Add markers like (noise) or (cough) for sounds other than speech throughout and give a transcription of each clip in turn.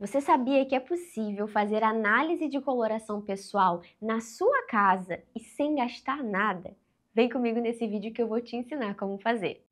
Você sabia que é possível fazer análise de coloração pessoal na sua casa e sem gastar nada? Vem comigo nesse vídeo que eu vou te ensinar como fazer.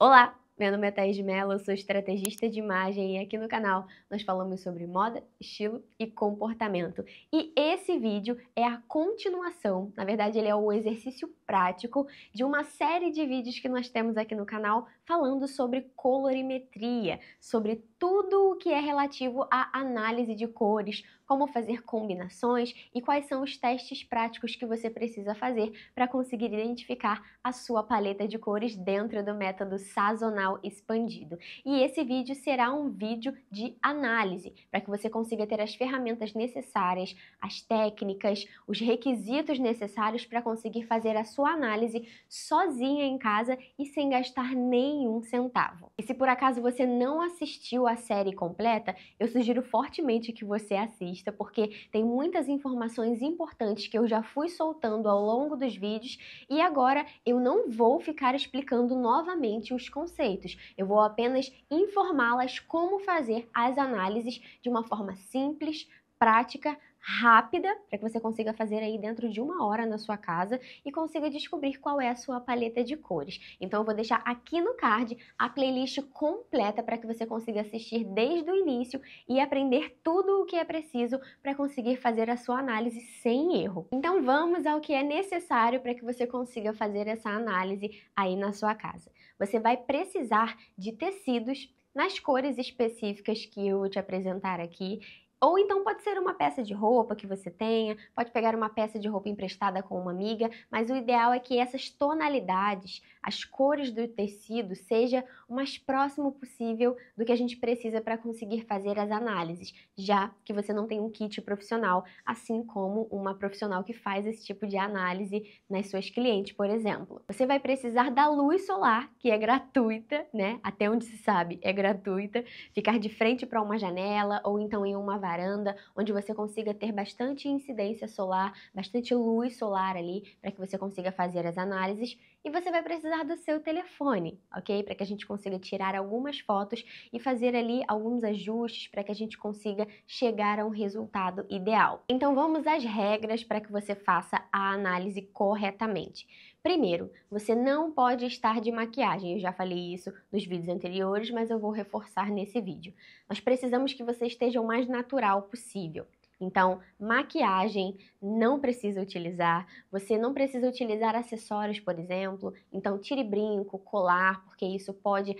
Olá, meu nome é Thaís Mello, sou estrategista de imagem e aqui no canal nós falamos sobre moda, estilo e comportamento. E esse vídeo é a continuação, na verdade ele é o exercício prático de uma série de vídeos que nós temos aqui no canal falando sobre colorimetria, sobre tudo o que é relativo à análise de cores, como fazer combinações e quais são os testes práticos que você precisa fazer para conseguir identificar a sua paleta de cores dentro do método sazonal expandido. E esse vídeo será um vídeo de análise, para que você consiga ter as ferramentas necessárias, as técnicas, os requisitos necessários para conseguir fazer a sua análise sozinha em casa e sem gastar nem nenhum centavo. E se por acaso você não assistiu a série completa, eu sugiro fortemente que você assista, porque tem muitas informações importantes que eu já fui soltando ao longo dos vídeos e agora eu não vou ficar explicando novamente os conceitos, eu vou apenas informá-las como fazer as análises de uma forma simples, prática, rápida para que você consiga fazer aí dentro de uma hora na sua casa e consiga descobrir qual é a sua paleta de cores. Então eu vou deixar aqui no card a playlist completa para que você consiga assistir desde o início e aprender tudo o que é preciso para conseguir fazer a sua análise sem erro. Então vamos ao que é necessário para que você consiga fazer essa análise aí na sua casa. Você vai precisar de tecidos nas cores específicas que eu vou te apresentar aqui ou então pode ser uma peça de roupa que você tenha, pode pegar uma peça de roupa emprestada com uma amiga, mas o ideal é que essas tonalidades, as cores do tecido, seja o mais próximo possível do que a gente precisa para conseguir fazer as análises, já que você não tem um kit profissional, assim como uma profissional que faz esse tipo de análise nas suas clientes, por exemplo. Você vai precisar da luz solar, que é gratuita, né? Até onde se sabe, é gratuita, ficar de frente para uma janela ou então em uma varanda varanda, onde você consiga ter bastante incidência solar, bastante luz solar ali, para que você consiga fazer as análises. E você vai precisar do seu telefone, ok? Para que a gente consiga tirar algumas fotos e fazer ali alguns ajustes para que a gente consiga chegar a um resultado ideal. Então vamos às regras para que você faça a análise corretamente. Primeiro, você não pode estar de maquiagem. Eu já falei isso nos vídeos anteriores, mas eu vou reforçar nesse vídeo. Nós precisamos que você esteja o mais natural possível. Então, maquiagem não precisa utilizar. Você não precisa utilizar acessórios, por exemplo. Então, tire brinco, colar, porque isso pode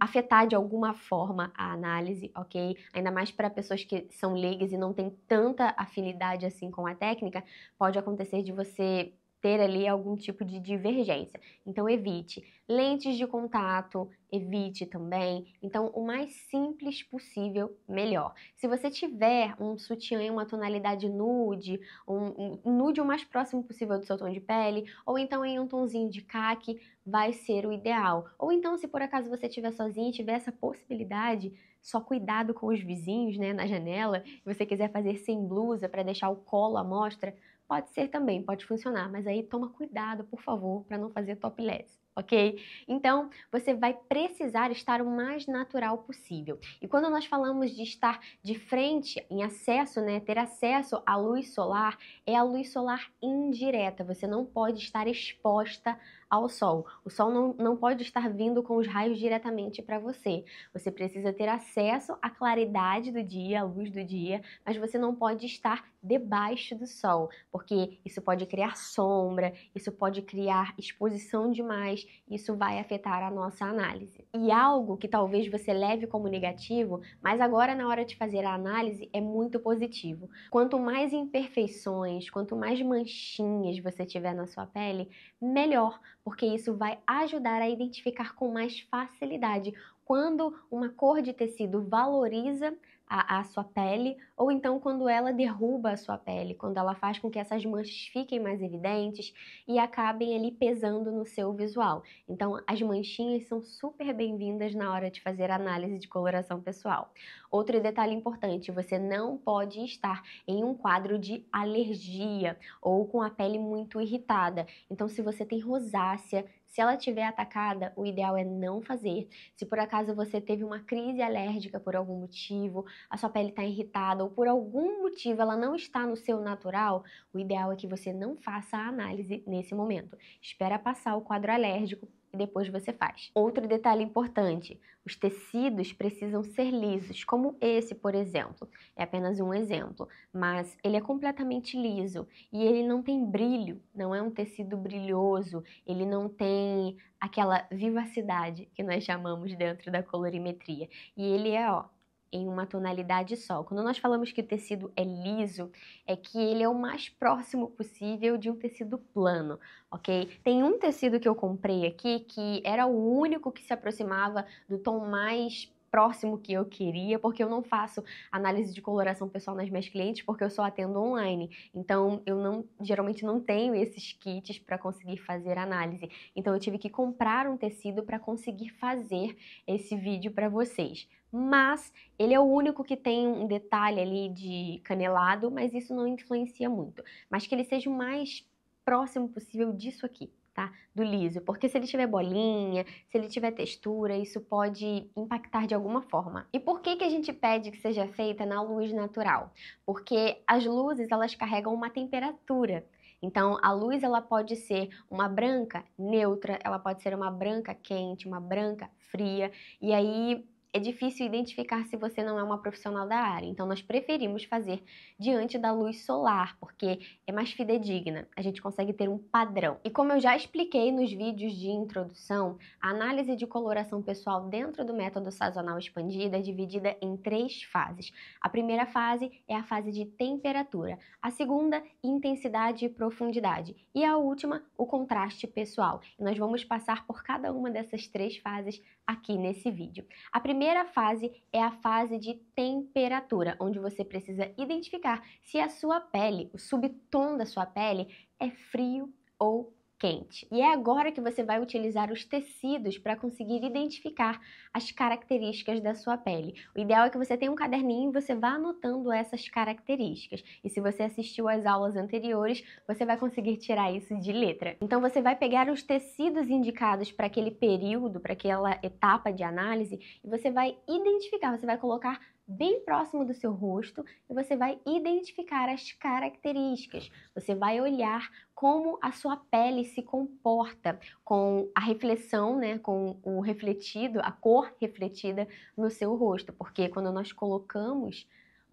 afetar de alguma forma a análise, ok? Ainda mais para pessoas que são leigas e não têm tanta afinidade assim com a técnica, pode acontecer de você ter ali algum tipo de divergência. Então evite lentes de contato, evite também. Então o mais simples possível, melhor. Se você tiver um sutiã em uma tonalidade nude, um, um nude o mais próximo possível do seu tom de pele, ou então em um tonzinho de caque, vai ser o ideal. Ou então se por acaso você estiver sozinha e tiver essa possibilidade, só cuidado com os vizinhos, né, na janela, se você quiser fazer sem blusa para deixar o colo à mostra, pode ser também, pode funcionar, mas aí toma cuidado, por favor, para não fazer topless ok? Então, você vai precisar estar o mais natural possível. E quando nós falamos de estar de frente, em acesso, né, ter acesso à luz solar, é a luz solar indireta. Você não pode estar exposta ao sol. O sol não, não pode estar vindo com os raios diretamente para você. Você precisa ter acesso à claridade do dia, à luz do dia, mas você não pode estar debaixo do sol, porque isso pode criar sombra, isso pode criar exposição demais, isso vai afetar a nossa análise. E algo que talvez você leve como negativo, mas agora na hora de fazer a análise é muito positivo. Quanto mais imperfeições, quanto mais manchinhas você tiver na sua pele, melhor, porque isso vai ajudar a identificar com mais facilidade quando uma cor de tecido valoriza a, a, sua pele, ou então quando ela derruba a sua pele, quando ela faz com que essas manchas fiquem mais evidentes e acabem ali pesando no seu visual. Então, as manchinhas são super bem-vindas na hora de fazer análise de coloração pessoal. Outro detalhe importante: você não pode estar em um quadro de alergia ou com a pele muito irritada. Então, se você tem rosácea, se ela tiver atacada, o ideal é não fazer. Se por acaso você teve uma crise alérgica por algum motivo, a sua pele está irritada ou por algum motivo ela não está no seu natural, o ideal é que você não faça a análise nesse momento. Espera passar o quadro alérgico depois você faz. Outro detalhe importante: os tecidos precisam ser lisos, como esse, por exemplo. É apenas um exemplo, mas ele é completamente liso e ele não tem brilho, não é um tecido brilhoso, ele não tem aquela vivacidade que nós chamamos dentro da colorimetria. E ele é, ó, em uma tonalidade só. Quando nós falamos que o tecido é liso, é que ele é o mais próximo possível de um tecido plano, ok? Tem um tecido que eu comprei aqui que era o único que se aproximava do tom mais próximo que eu queria, porque eu não faço análise de coloração pessoal nas minhas clientes, porque eu só atendo online. Então, eu não geralmente não tenho esses kits para conseguir fazer análise. Então, eu tive que comprar um tecido para conseguir fazer esse vídeo para vocês mas ele é o único que tem um detalhe ali de canelado, mas isso não influencia muito. Mas que ele seja o mais próximo possível disso aqui tá? Do liso, porque se ele tiver bolinha, se ele tiver textura, isso pode impactar de alguma forma. E por que que a gente pede que seja feita na luz natural? Porque as luzes, elas carregam uma temperatura. Então, a luz ela pode ser uma branca neutra, ela pode ser uma branca quente, uma branca fria, e aí é difícil identificar se você não é uma profissional da área. Então, nós preferimos fazer diante da luz solar, porque é mais fidedigna, a gente consegue ter um padrão. E como eu já expliquei nos vídeos de introdução, a análise de coloração pessoal dentro do método sazonal expandido é dividida em três fases. A primeira fase é a fase de temperatura, a segunda, intensidade e profundidade, e a última, o contraste pessoal. E nós vamos passar por cada uma dessas três fases aqui nesse vídeo. A primeira primeira fase é a fase de temperatura, onde você precisa identificar se a sua pele, o subtom da sua pele, é frio ou quente. E é agora que você vai utilizar os tecidos para conseguir identificar as características da sua pele. O ideal é que você tenha um caderninho e você vá anotando essas características. E se você assistiu às aulas anteriores, você vai conseguir tirar isso de letra. Então você vai pegar os tecidos indicados para aquele período, para aquela etapa de análise e você vai identificar, você vai colocar bem próximo do seu rosto e você vai identificar as características. Você vai olhar como a sua pele se comporta com a reflexão, né, com o refletido, a cor refletida no seu rosto, porque quando nós colocamos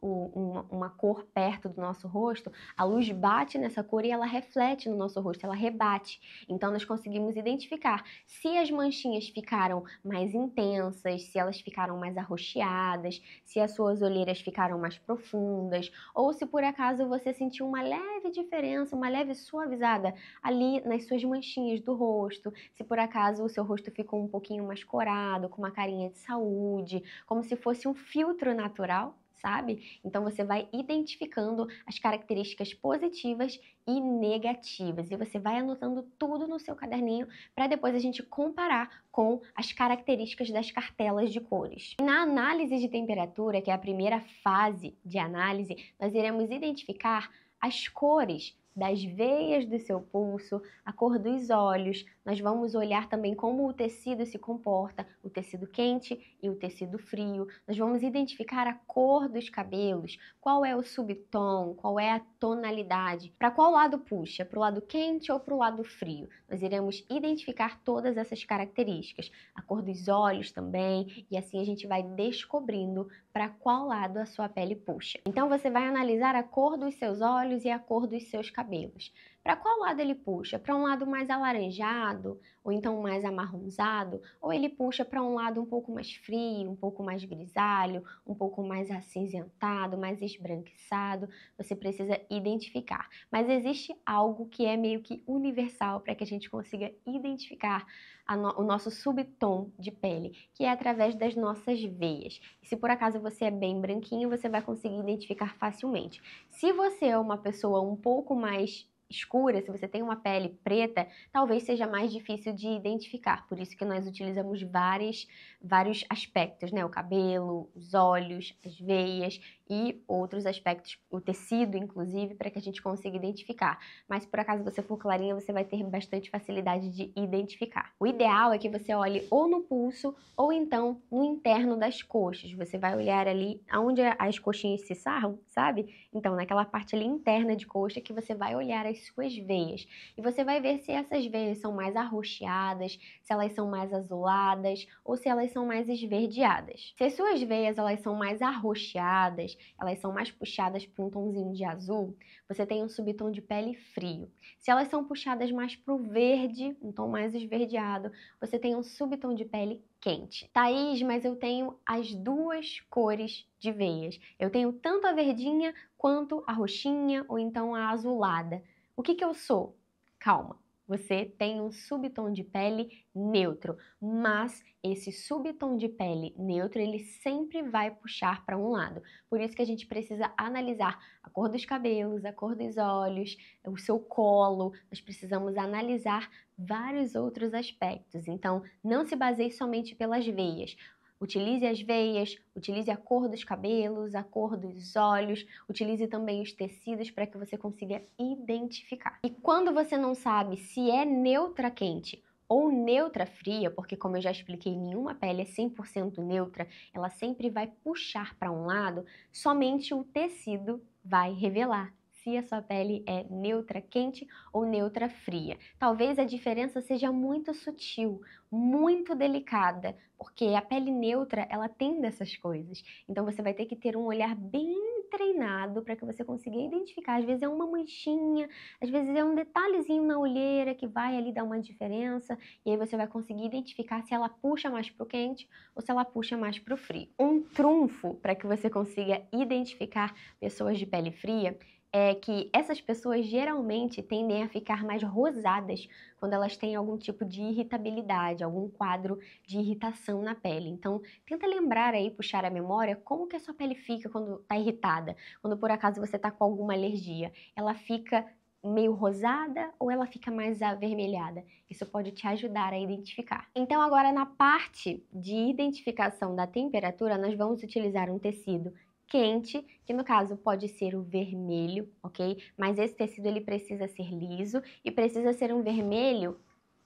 uma, uma, cor perto do nosso rosto, a luz bate nessa cor e ela reflete no nosso rosto, ela rebate. Então nós conseguimos identificar se as manchinhas ficaram mais intensas, se elas ficaram mais arroxeadas, se as suas olheiras ficaram mais profundas, ou se por acaso você sentiu uma leve diferença, uma leve suavizada ali nas suas manchinhas do rosto, se por acaso o seu rosto ficou um pouquinho mais corado, com uma carinha de saúde, como se fosse um filtro natural sabe? Então você vai identificando as características positivas e negativas e você vai anotando tudo no seu caderninho para depois a gente comparar com as características das cartelas de cores. Na análise de temperatura, que é a primeira fase de análise, nós iremos identificar as cores das veias do seu pulso, a cor dos olhos, nós vamos olhar também como o tecido se comporta, o tecido quente e o tecido frio. Nós vamos identificar a cor dos cabelos, qual é o subtom, qual é a tonalidade, para qual lado puxa, para o lado quente ou para o lado frio. Nós iremos identificar todas essas características, a cor dos olhos também, e assim a gente vai descobrindo para qual lado a sua pele puxa. Então você vai analisar a cor dos seus olhos e a cor dos seus cabelos. Para qual lado ele puxa? Para um lado mais alaranjado, ou então mais amarronzado, ou ele puxa para um lado um pouco mais frio, um pouco mais grisalho, um pouco mais acinzentado, mais esbranquiçado. Você precisa identificar. Mas existe algo que é meio que universal para que a gente consiga identificar no, o nosso subtom de pele, que é através das nossas veias. E se por acaso você é bem branquinho, você vai conseguir identificar facilmente. Se você é uma pessoa um pouco mais escura, se você tem uma pele preta, talvez seja mais difícil de identificar. Por isso que nós utilizamos várias, vários aspectos, né? O cabelo, os olhos, as veias e outros aspectos, o tecido, inclusive, para que a gente consiga identificar. Mas, por acaso você for clarinha, você vai ter bastante facilidade de identificar. O ideal é que você olhe ou no pulso ou então no interno das coxas. Você vai olhar ali onde as coxinhas se sarram, sabe? Então, naquela parte ali interna de coxa que você vai olhar as suas veias. E você vai ver se essas veias são mais arroxeadas, se elas são mais azuladas ou se elas são mais esverdeadas. Se as suas veias elas são mais arroxeadas, elas são mais puxadas para um tonzinho de azul, você tem um subtom de pele frio. Se elas são puxadas mais para o verde, um tom mais esverdeado, você tem um subtom de pele quente. Thaís, mas eu tenho as duas cores de veias. Eu tenho tanto a verdinha quanto a roxinha ou então a azulada. O que, que eu sou? Calma você tem um subtom de pele neutro, mas esse subtom de pele neutro ele sempre vai puxar para um lado. Por isso que a gente precisa analisar a cor dos cabelos, a cor dos olhos, o seu colo. Nós precisamos analisar vários outros aspectos. Então, não se baseie somente pelas veias. Utilize as veias, utilize a cor dos cabelos, a cor dos olhos, utilize também os tecidos para que você consiga identificar. E quando você não sabe se é neutra quente ou neutra fria, porque como eu já expliquei, nenhuma pele é 100% neutra, ela sempre vai puxar para um lado, somente o tecido vai revelar se a sua pele é neutra quente ou neutra fria. Talvez a diferença seja muito sutil, muito delicada, porque a pele neutra, ela tem dessas coisas. Então você vai ter que ter um olhar bem treinado para que você consiga identificar. Às vezes é uma manchinha, às vezes é um detalhezinho na olheira que vai ali dar uma diferença, e aí você vai conseguir identificar se ela puxa mais para o quente ou se ela puxa mais para o frio. Um trunfo para que você consiga identificar pessoas de pele fria é que essas pessoas geralmente tendem a ficar mais rosadas quando elas têm algum tipo de irritabilidade, algum quadro de irritação na pele. Então, tenta lembrar aí, puxar a memória, como que a sua pele fica quando está irritada, quando por acaso você está com alguma alergia. Ela fica meio rosada ou ela fica mais avermelhada. Isso pode te ajudar a identificar. Então agora na parte de identificação da temperatura, nós vamos utilizar um tecido quente, que no caso pode ser o vermelho, ok? Mas esse tecido ele precisa ser liso e precisa ser um vermelho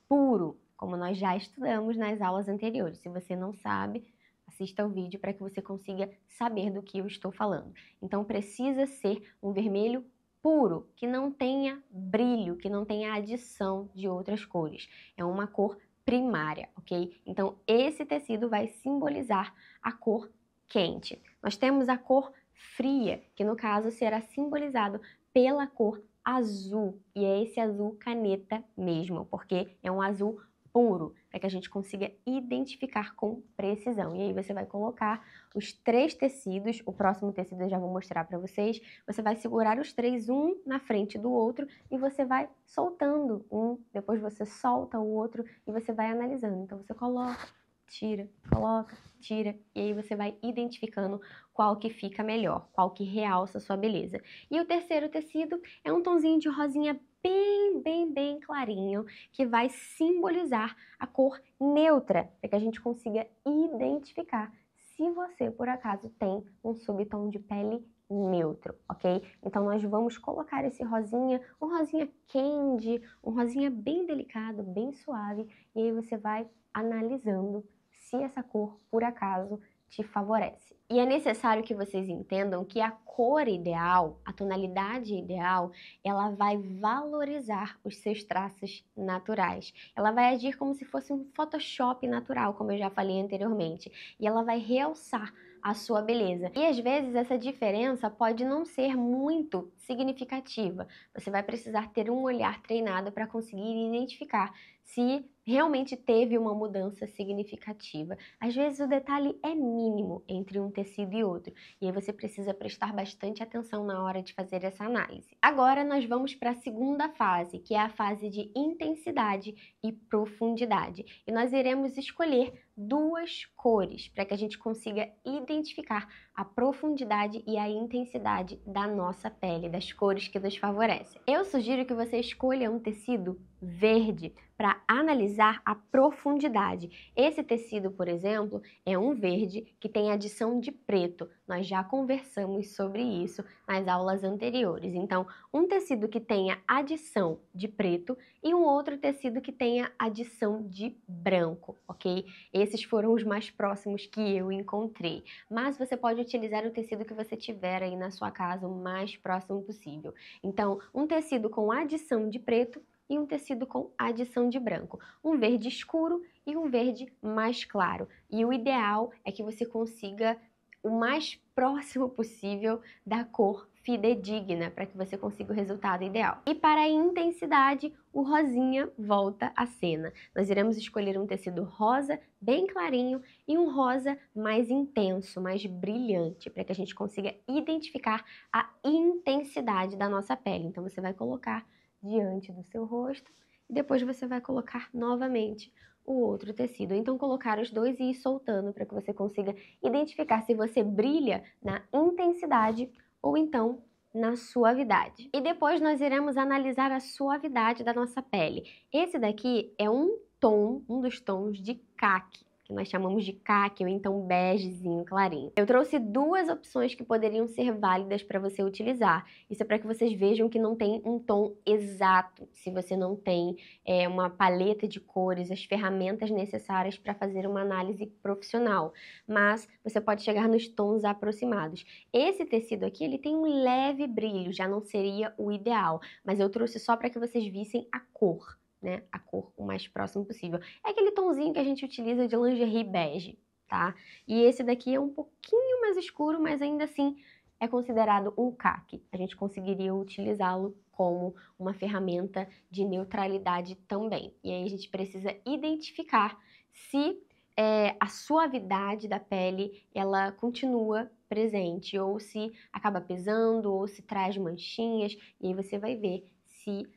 puro, como nós já estudamos nas aulas anteriores. Se você não sabe, assista o vídeo para que você consiga saber do que eu estou falando. Então precisa ser um vermelho puro, que não tenha brilho, que não tenha adição de outras cores. É uma cor primária, ok? Então esse tecido vai simbolizar a cor quente. Nós temos a cor fria, que no caso será simbolizado pela cor azul, e é esse azul caneta mesmo, porque é um azul puro, para que a gente consiga identificar com precisão. E aí você vai colocar os três tecidos, o próximo tecido eu já vou mostrar para vocês. Você vai segurar os três um na frente do outro e você vai soltando um, depois você solta o outro e você vai analisando. Então você coloca, tira, coloca, tira, e aí você vai identificando qual que fica melhor, qual que realça a sua beleza. E o terceiro tecido é um tonzinho de rosinha bem, bem, bem clarinho, que vai simbolizar a cor neutra, para que a gente consiga identificar se você, por acaso, tem um subtom de pele neutro, ok? Então nós vamos colocar esse rosinha, um rosinha candy, um rosinha bem delicado, bem suave, e aí você vai analisando se essa cor, por acaso, te favorece. E é necessário que vocês entendam que a cor ideal, a tonalidade ideal, ela vai valorizar os seus traços naturais. Ela vai agir como se fosse um Photoshop natural, como eu já falei anteriormente, e ela vai realçar a sua beleza. E às vezes essa diferença pode não ser muito significativa. Você vai precisar ter um olhar treinado para conseguir identificar se realmente teve uma mudança significativa. Às vezes o detalhe é mínimo entre um tecido e outro, e aí você precisa prestar bastante atenção na hora de fazer essa análise. Agora nós vamos para a segunda fase, que é a fase de intensidade e profundidade, e nós iremos escolher duas cores para que a gente consiga identificar a profundidade e a intensidade da nossa pele, das cores que nos favorecem. Eu sugiro que você escolha um tecido verde para analisar a profundidade. Esse tecido, por exemplo, é um verde que tem adição de preto. Nós já conversamos sobre isso nas aulas anteriores. Então, um tecido que tenha adição de preto e um outro tecido que tenha adição de branco, ok? Esses foram os mais próximos que eu encontrei. Mas você pode utilizar o tecido que você tiver aí na sua casa o mais próximo possível. Então, um tecido com adição de preto e um tecido com adição de branco, um verde escuro e um verde mais claro. E o ideal é que você consiga o mais próximo (laughs) possível da cor fidedigna para que você consiga o resultado ideal. E para a intensidade, o rosinha volta à cena. Nós iremos escolher um tecido rosa bem clarinho e um rosa mais intenso, mais brilhante, para que a gente consiga identificar a intensidade da nossa pele. Então você vai colocar diante do seu rosto e depois você vai colocar novamente o outro tecido. Então, colocar os dois e ir soltando para que você consiga identificar se você brilha na intensidade ou então na suavidade. E depois nós iremos analisar a suavidade da nossa pele. Esse daqui é um tom, um dos tons de caque que nós chamamos de caqui ou então begezinho clarinho. Eu trouxe duas opções que poderiam ser válidas para você utilizar. Isso é para que vocês vejam que não tem um tom exato, se você não tem é, uma paleta de cores, as ferramentas necessárias para fazer uma análise profissional. Mas você pode chegar nos tons aproximados. Esse tecido aqui, ele tem um leve brilho, já não seria o ideal, mas eu trouxe só para que vocês vissem a cor né, a cor o mais próximo possível. É aquele tonzinho que a gente utiliza de lingerie bege, tá? E esse daqui é um pouquinho mais escuro, mas ainda assim é considerado um caque. A gente conseguiria utilizá-lo como uma ferramenta de neutralidade também. E aí a gente precisa identificar se é, a suavidade da pele ela continua presente ou se acaba pesando ou se traz manchinhas. E aí você vai ver se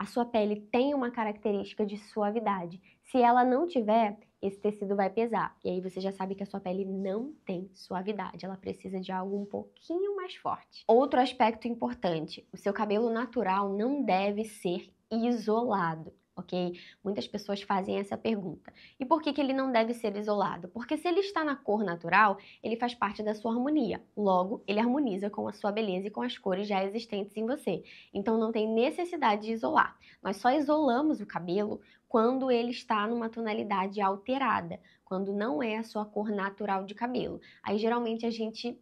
a sua pele tem uma característica de suavidade. Se ela não tiver, esse tecido vai pesar. E aí você já sabe que a sua pele não tem suavidade, ela precisa de algo um pouquinho mais forte. Outro aspecto importante: o seu cabelo natural não deve ser isolado ok? Muitas pessoas fazem essa pergunta. E por que, que ele não deve ser isolado? Porque se ele está na cor natural, ele faz parte da sua harmonia. Logo, ele harmoniza com a sua beleza e com as cores já existentes em você. Então não tem necessidade de isolar. Nós só isolamos o cabelo quando ele está numa tonalidade alterada, quando não é a sua cor natural de cabelo. Aí geralmente a gente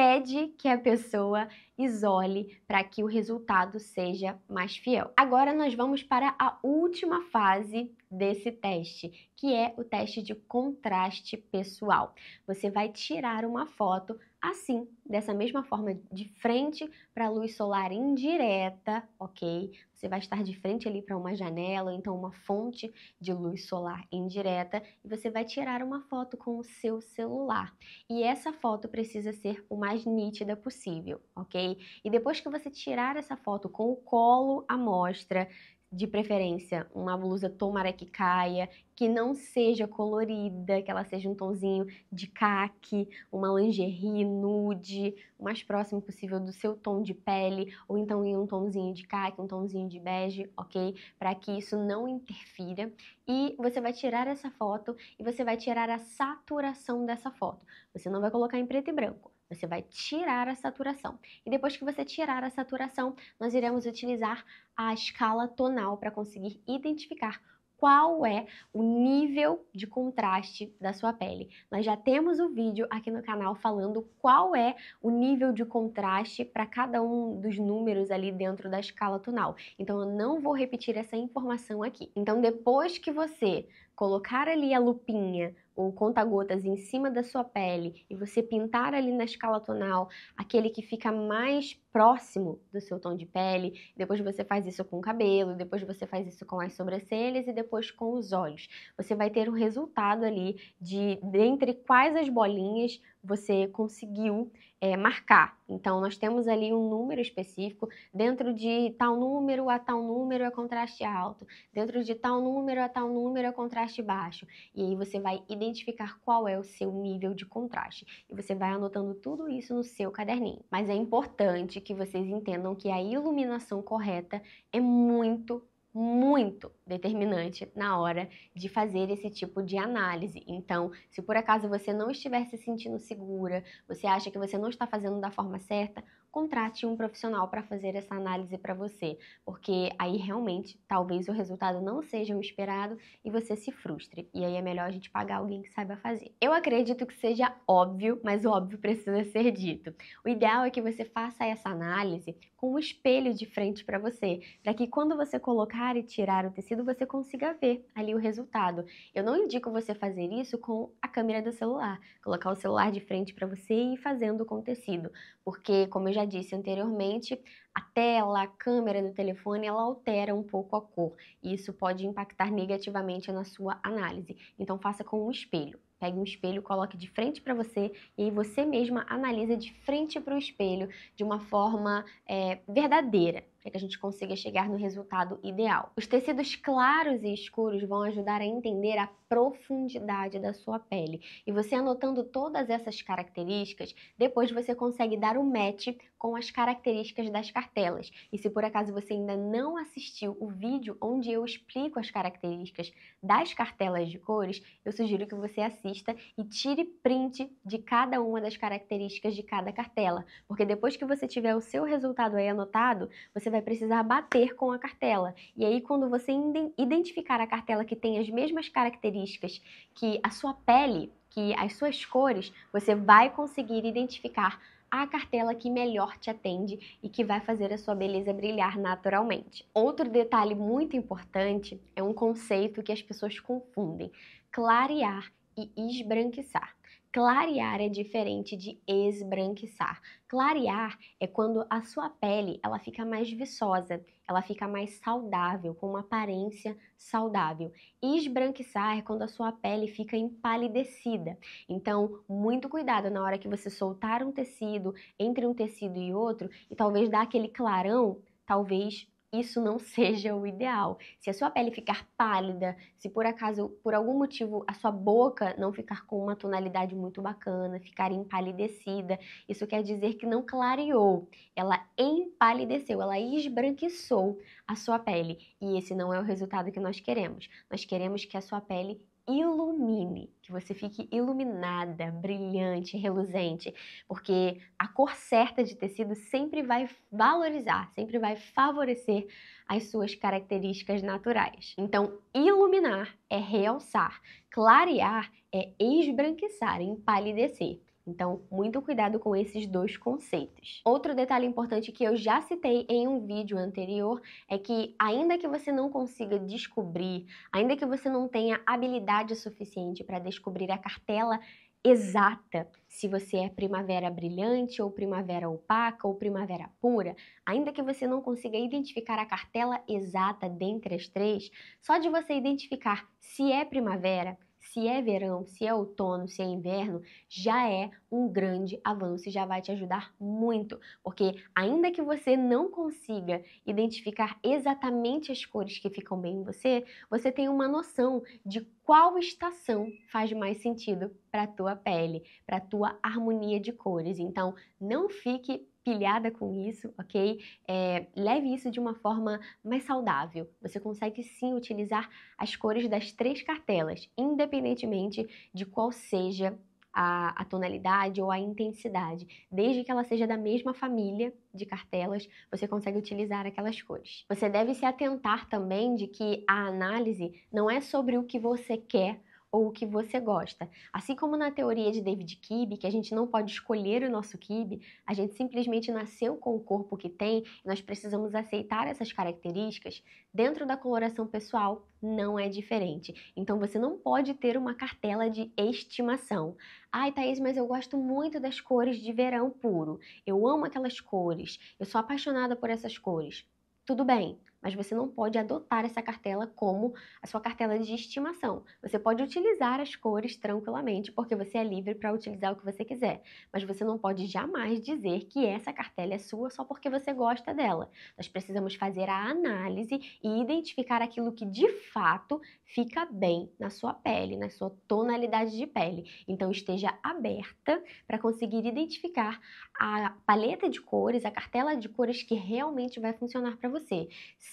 pede que a pessoa isole para que o resultado seja mais fiel. Agora nós vamos para a última fase desse teste, que é o teste de contraste pessoal. Você vai tirar uma foto Assim, dessa mesma forma, de frente para a luz solar indireta, ok? Você vai estar de frente ali para uma janela, então uma fonte de luz solar indireta, e você vai tirar uma foto com o seu celular. E essa foto precisa ser o mais nítida possível, ok? E depois que você tirar essa foto com o colo à mostra, de preferência, uma blusa tomara que caia, que não seja colorida, que ela seja um tonzinho de caque, uma lingerie nude, o mais próximo possível do seu tom de pele, ou então em um tonzinho de caque, um tonzinho de bege, ok? Para que isso não interfira. E você vai tirar essa foto e você vai tirar a saturação dessa foto. Você não vai colocar em preto e branco você vai tirar a saturação. E depois que você tirar a saturação, nós iremos utilizar a escala tonal para conseguir identificar qual é o nível de contraste da sua pele. Nós já temos o um vídeo aqui no canal falando qual é o nível de contraste para cada um dos números ali dentro da escala tonal. Então eu não vou repetir essa informação aqui. Então depois que você colocar ali a lupinha o conta-gotas em cima da sua pele e você pintar ali na escala tonal aquele que fica mais próximo do seu tom de pele, depois você faz isso com o cabelo, depois você faz isso com as sobrancelhas e depois com os olhos. Você vai ter um resultado ali de dentre quais as bolinhas você conseguiu é, marcar. Então, nós temos ali um número específico, dentro de tal número a tal número é contraste alto, dentro de tal número a tal número é contraste baixo. E aí você vai identificar qual é o seu nível de contraste. E você vai anotando tudo isso no seu caderninho. Mas é importante que vocês entendam que a iluminação correta é muito, muito determinante na hora de fazer esse tipo de análise. Então, se por acaso você não estiver se sentindo segura, você acha que você não está fazendo da forma certa, contrate um profissional para fazer essa análise para você, porque aí realmente talvez o resultado não seja o esperado e você se frustre. E aí é melhor a gente pagar alguém que saiba fazer. Eu acredito que seja óbvio, mas o óbvio precisa ser dito. O ideal é que você faça essa análise com o um espelho de frente para você, para que quando você colocar e tirar o tecido você consiga ver ali o resultado. Eu não indico você fazer isso com a câmera do celular, colocar o celular de frente para você e ir fazendo com tecido, porque, como eu já disse anteriormente, a tela, a câmera do telefone, ela altera um pouco a cor e isso pode impactar negativamente na sua análise. Então faça com um espelho. Pegue um espelho, coloque de frente para você e aí você mesma analisa de frente para o espelho de uma forma é, verdadeira, para que a gente consiga chegar no resultado ideal. Os tecidos claros e escuros vão ajudar a entender a profundidade da sua pele. E você anotando todas essas características, depois você consegue dar o um match com as características das cartelas. E se por acaso você ainda não assistiu o vídeo onde eu explico as características das cartelas de cores, eu sugiro que você assista e tire print de cada uma das características de cada cartela, porque depois que você tiver o seu resultado aí anotado, você vai precisar bater com a cartela. E aí quando você identificar a cartela que tem as mesmas características que a sua pele, que as suas cores, você vai conseguir identificar a cartela que melhor te atende e que vai fazer a sua beleza brilhar naturalmente. Outro detalhe muito importante é um conceito que as pessoas confundem: clarear e esbranquiçar. Clarear é diferente de esbranquiçar. Clarear é quando a sua pele ela fica mais viçosa, ela fica mais saudável, com uma aparência saudável. Esbranquiçar é quando a sua pele fica empalidecida. Então, muito cuidado na hora que você soltar um tecido entre um tecido e outro e talvez dar aquele clarão, talvez isso não (laughs) seja o ideal. Se a sua pele ficar pálida, se por acaso, por algum motivo, a sua boca não ficar com uma tonalidade muito bacana, ficar empalidecida, isso quer dizer que não clareou, ela empalideceu, ela esbranquiçou a sua pele. E esse não é o resultado que nós queremos. Nós queremos que a sua pele ilumine, que você fique iluminada, brilhante, reluzente, porque a cor certa de tecido sempre vai valorizar, sempre vai favorecer as suas características naturais. Então, iluminar é realçar, clarear é esbranquiçar, empalidecer. Então, muito cuidado com esses dois conceitos. Outro detalhe importante que eu já citei em um vídeo anterior é que, ainda que você não consiga descobrir, ainda que você não tenha habilidade suficiente para descobrir a cartela exata se você é primavera brilhante ou primavera opaca ou primavera pura, ainda que você não consiga identificar a cartela exata dentre as três, só de você identificar se é primavera, se é verão, se é outono, se é inverno, já é um grande avanço e já vai te ajudar muito, porque ainda que você não consiga identificar exatamente as cores que ficam bem em você, você tem uma noção de qual estação faz mais sentido para tua pele, para tua harmonia de cores. Então, não fique pilhada com isso, ok? É, leve isso de uma forma mais saudável. Você consegue sim utilizar as cores das três cartelas, independentemente de qual seja a, a, tonalidade ou a intensidade. Desde que ela seja da mesma família de cartelas, você consegue utilizar aquelas cores. Você deve se atentar também de que a análise não é sobre o que você quer ou o que você gosta. Assim como na teoria de David Kibbe, que a gente não pode escolher o nosso Kibbe, a gente simplesmente nasceu com o corpo que tem e nós precisamos aceitar essas características, dentro da coloração pessoal não é diferente. Então você não pode ter uma cartela de estimação. Ai, Thaís, mas eu gosto muito das cores de verão puro. Eu amo aquelas cores. Eu sou apaixonada por essas cores. Tudo bem, mas você não pode adotar essa cartela como a sua cartela de estimação. Você pode utilizar as cores tranquilamente, porque você é livre para utilizar o que você quiser, mas você não pode jamais dizer que essa cartela é sua só porque você gosta dela. Nós precisamos fazer a análise e identificar aquilo que de fato fica bem na sua pele, na sua tonalidade de pele. Então esteja aberta para conseguir identificar a paleta de cores, a cartela de cores que realmente vai funcionar para você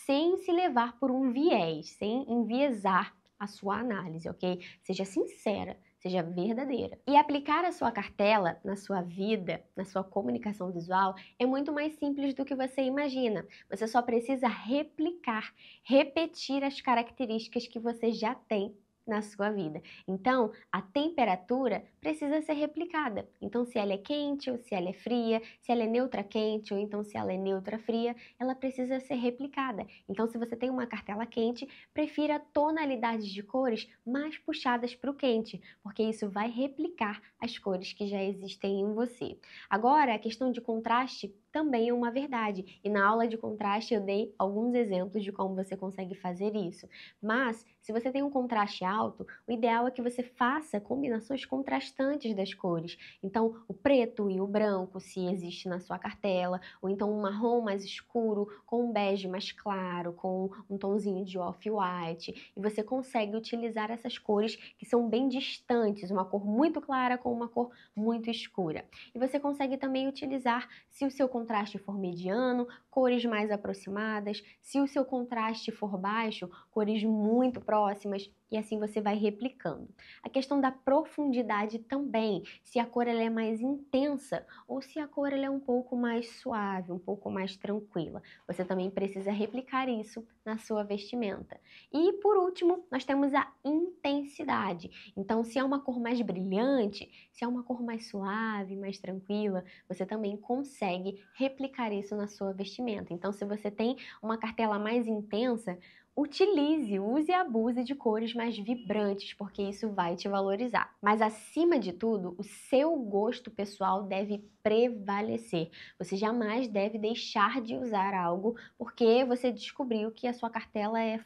sem se levar por um viés, sem enviesar a sua análise, ok? Seja sincera, seja verdadeira. E aplicar a sua cartela na sua vida, na sua comunicação visual, é muito mais simples do que você imagina. Você só precisa replicar, repetir as características que você já tem na sua vida. Então, a temperatura precisa ser replicada. Então, se ela é quente ou se ela é fria, se ela é neutra quente ou então se ela é neutra fria, ela precisa ser replicada. Então, se você tem uma cartela quente, prefira tonalidades de cores mais puxadas para o quente, porque isso vai replicar as cores que já existem em você. Agora, a questão de contraste também é uma verdade. E na aula de contraste eu dei alguns exemplos de como você consegue fazer isso. Mas, se você tem um contraste alto, o ideal é que você faça combinações contrastantes distantes das cores. Então, o preto e o branco, se existe na sua cartela, ou então um marrom mais escuro com um bege mais claro, com um tonzinho de off-white. E você consegue utilizar essas cores que são bem distantes, uma cor muito clara com uma cor muito escura. E você consegue também utilizar, se o seu contraste for mediano, cores mais aproximadas, se o seu contraste for baixo, cores muito próximas, e assim você vai replicando. A questão da profundidade também, se a cor ela é mais intensa ou se a cor ela é um pouco mais suave, um pouco mais tranquila. Você também precisa replicar isso na sua vestimenta. E por último, nós temos a intensidade. Então, se é uma cor mais brilhante, se é uma cor mais suave, mais tranquila, você também consegue replicar isso na sua vestimenta. Então, se você tem uma cartela mais intensa, utilize, use e abuse de cores mais vibrantes, porque isso vai te valorizar. Mas acima de tudo, o seu gosto pessoal deve prevalecer. Você jamais deve deixar de usar algo porque você descobriu que a sua cartela é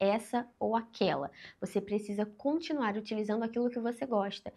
essa ou aquela. Você precisa continuar utilizando aquilo que você gosta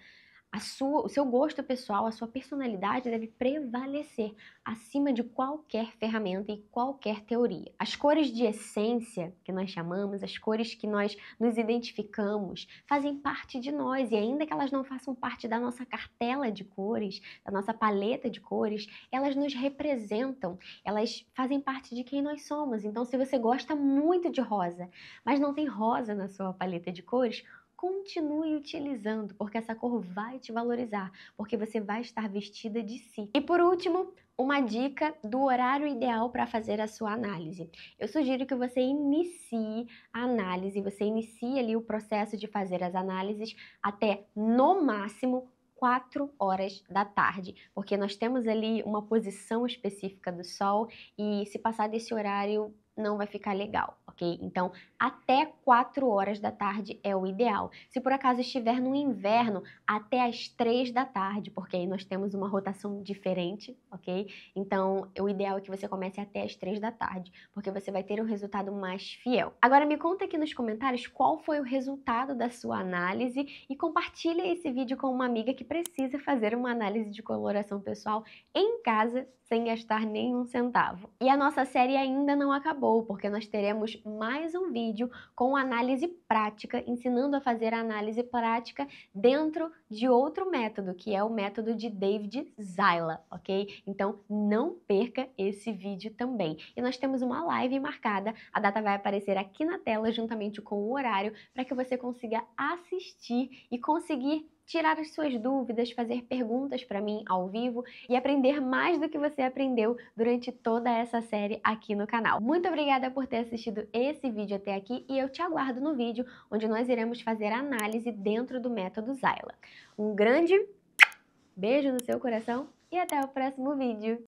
sua, o seu gosto pessoal, a sua personalidade deve prevalecer acima de qualquer ferramenta e qualquer teoria. As cores de essência, que nós chamamos, as cores que nós nos identificamos, fazem parte de nós e, ainda que elas não façam parte da nossa cartela de cores, da nossa paleta de cores, elas nos representam, elas fazem parte de quem nós somos. Então, se você gosta muito de rosa, mas não tem rosa na sua paleta de cores, continue utilizando, porque essa cor vai te valorizar, porque você vai estar vestida de si. E por último, uma dica do horário ideal para fazer a sua análise. Eu sugiro que você inicie a análise, você inicie ali o processo de fazer as análises até no máximo 4 horas da tarde, porque nós temos ali uma posição específica do sol e se passar desse horário não vai ficar legal ok? Então, até 4 horas da tarde é o ideal. Se por acaso estiver no inverno, até as 3 da tarde, porque aí nós temos uma rotação diferente, ok? Então, o ideal é que você comece até as 3 da tarde, porque você vai ter um resultado mais fiel. Agora, me conta aqui nos comentários qual foi o resultado da sua análise e compartilha esse vídeo com uma amiga que precisa fazer uma análise de coloração pessoal em casa sem gastar nenhum centavo. E a nossa série ainda não acabou, porque nós teremos mais um vídeo com análise prática, ensinando a fazer análise prática dentro de outro método, que é o método de David Zyla, ok? Então não perca esse vídeo também. E nós temos uma live marcada, a data vai aparecer aqui na tela juntamente com o horário para que você consiga assistir e conseguir tirar as suas dúvidas, fazer perguntas para mim ao vivo e aprender mais do que você aprendeu durante toda essa série aqui no canal. Muito obrigada por ter assistido esse vídeo até aqui e eu te aguardo no vídeo onde nós iremos fazer análise dentro do método Zyla. Um grande beijo no seu coração e até o próximo vídeo!